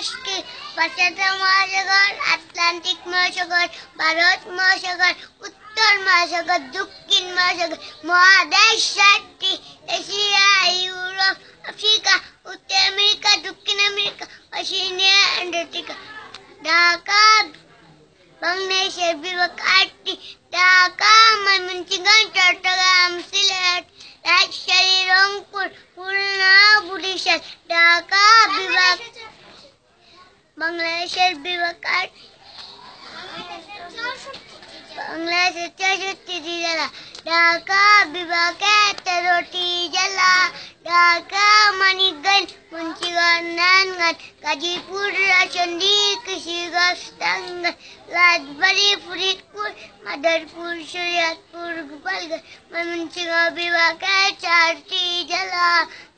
আজকে পাশ্চাত্য মহাসাগর আটলান্টিক মহাসাগর ভারত মহাসাগর উত্তর মহাসাগর দক্ষিণ মহাসাগর মহাদেশ সাতটি এশিয়া ইউরোপ আফ্রিকা উত্তর আমেরিকা দক্ষিণ আমেরিকা ওশিনিয়া অ্যান্টার্কটিকা ঢাকা বাংলাদেশের বিভাগ আটটি ঢাকা ময়মনসিংহ চট্টগ্রাম বাংলাদেশের বিভাকার বাংলাদেশের তেরোটি জেলা ঢাকা বিভাগে তেরোটি জেলা ঢাকা মানিকগঞ্জ মুন্সিগঞ্জ নারায়ণগঞ্জ গাজীপুর রাজশাহী কিশোরগঞ্জ টাঙ্গাইল রাজবাড়ী फरीदपुर मदरपुर शरियातपुर गोपालगंज मयूनसिंह विभाग चार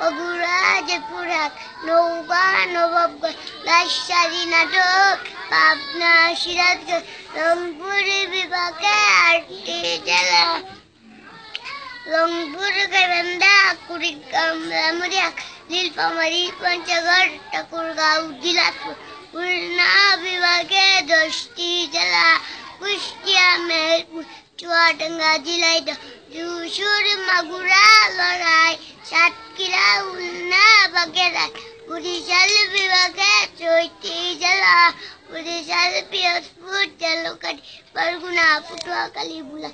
বগুড়া জেপুরাক নৌকা নবাবগঞ্জ রাজশাহী নাটক পাবনা সিরাজগঞ্জ রংপুর বিভাগে আটটি জেলা রংপুর গাইবান্ধা কুড়িগ্রাম রামুরিয়া নীলফামারি পঞ্চগড় ঠাকুরগাঁও দিনাজপুর খুলনা বিভাগে দশটি জেলা কুষ্টিয়া মেহেরপুর চুয়াডাঙ্গা জেলায় যশোর মাগুরা লড়াই সাতক্ষীরা উলনা বগেরা বরিশাল বিভাগে চৈতি জেলা বরিশাল পিরোজপুর জলকাটি বরগুনা পটুয়াখালী বুলা